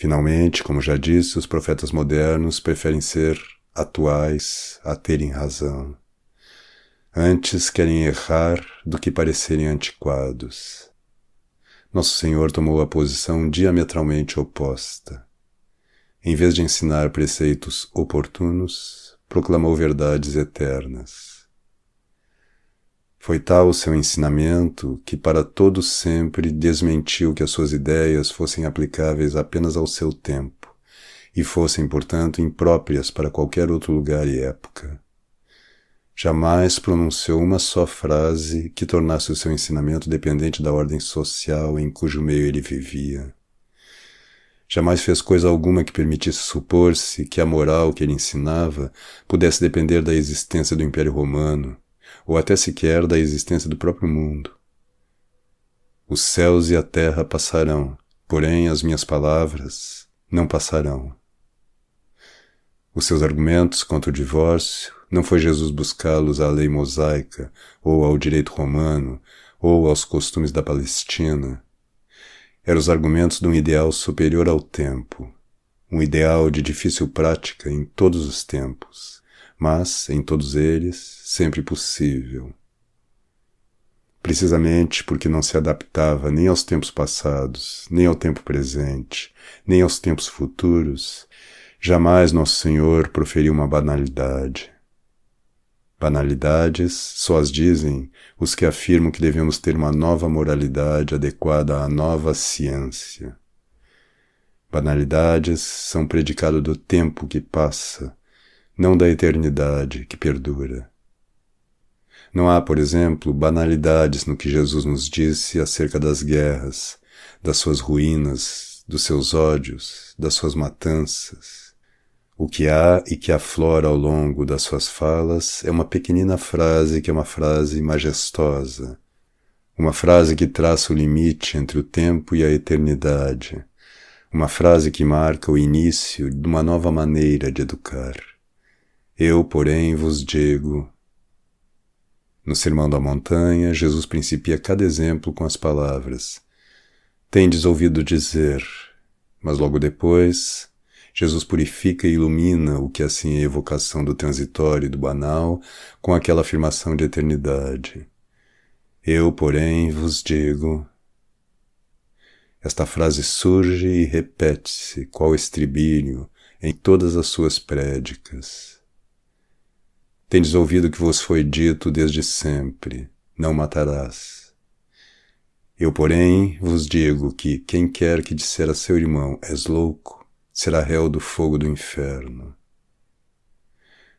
Finalmente, como já disse, os profetas modernos preferem ser atuais a terem razão. Antes querem errar do que parecerem antiquados. Nosso Senhor tomou a posição diametralmente oposta. Em vez de ensinar preceitos oportunos, proclamou verdades eternas. Foi tal o seu ensinamento que para todo sempre desmentiu que as suas ideias fossem aplicáveis apenas ao seu tempo e fossem, portanto, impróprias para qualquer outro lugar e época. Jamais pronunciou uma só frase que tornasse o seu ensinamento dependente da ordem social em cujo meio ele vivia. Jamais fez coisa alguma que permitisse supor-se que a moral que ele ensinava pudesse depender da existência do Império Romano, ou até sequer da existência do próprio mundo. Os céus e a terra passarão, porém as minhas palavras não passarão. Os seus argumentos contra o divórcio não foi Jesus buscá-los à lei mosaica, ou ao direito romano, ou aos costumes da Palestina. Eram os argumentos de um ideal superior ao tempo, um ideal de difícil prática em todos os tempos mas, em todos eles, sempre possível. Precisamente porque não se adaptava nem aos tempos passados, nem ao tempo presente, nem aos tempos futuros, jamais Nosso Senhor proferiu uma banalidade. Banalidades só as dizem os que afirmam que devemos ter uma nova moralidade adequada à nova ciência. Banalidades são predicado do tempo que passa, não da eternidade que perdura. Não há, por exemplo, banalidades no que Jesus nos disse acerca das guerras, das suas ruínas, dos seus ódios, das suas matanças. O que há e que aflora ao longo das suas falas é uma pequenina frase que é uma frase majestosa, uma frase que traça o limite entre o tempo e a eternidade, uma frase que marca o início de uma nova maneira de educar. Eu, porém, vos digo. No Sermão da Montanha, Jesus principia cada exemplo com as palavras: Tendes ouvido dizer. Mas logo depois, Jesus purifica e ilumina o que assim é a evocação do transitório e do banal com aquela afirmação de eternidade. Eu, porém, vos digo. Esta frase surge e repete-se, qual estribilho, em todas as suas prédicas. Tendes ouvido que vos foi dito desde sempre: Não matarás. Eu, porém, vos digo que quem quer que disser a seu irmão: És louco, será réu do fogo do inferno.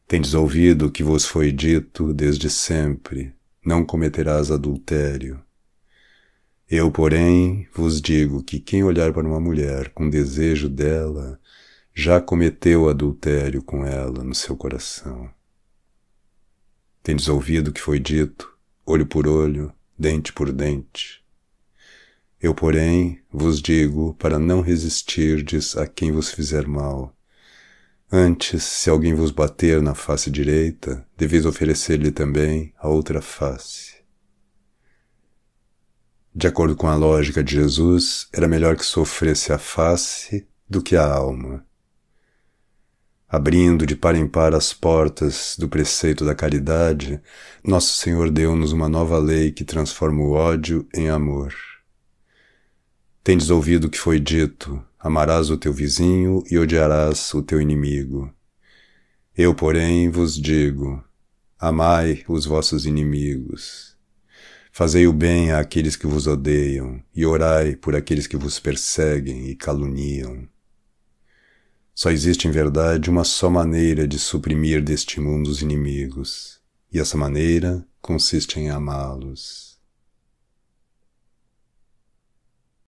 Tendes ouvido que vos foi dito desde sempre: Não cometerás adultério. Eu, porém, vos digo que quem olhar para uma mulher com desejo dela, já cometeu adultério com ela no seu coração. Tendes ouvido o que foi dito, olho por olho, dente por dente. Eu, porém, vos digo para não resistirdes a quem vos fizer mal. Antes, se alguém vos bater na face direita, deveis oferecer-lhe também a outra face. De acordo com a lógica de Jesus, era melhor que sofresse a face do que a alma. Abrindo de par em par as portas do preceito da caridade, Nosso Senhor deu-nos uma nova lei que transforma o ódio em amor. Tendes ouvido o que foi dito: amarás o teu vizinho e odiarás o teu inimigo. Eu, porém, vos digo: amai os vossos inimigos. Fazei o bem àqueles que vos odeiam, e orai por aqueles que vos perseguem e caluniam só existe, em verdade, uma só maneira de suprimir deste mundo os inimigos, e essa maneira consiste em amá-los.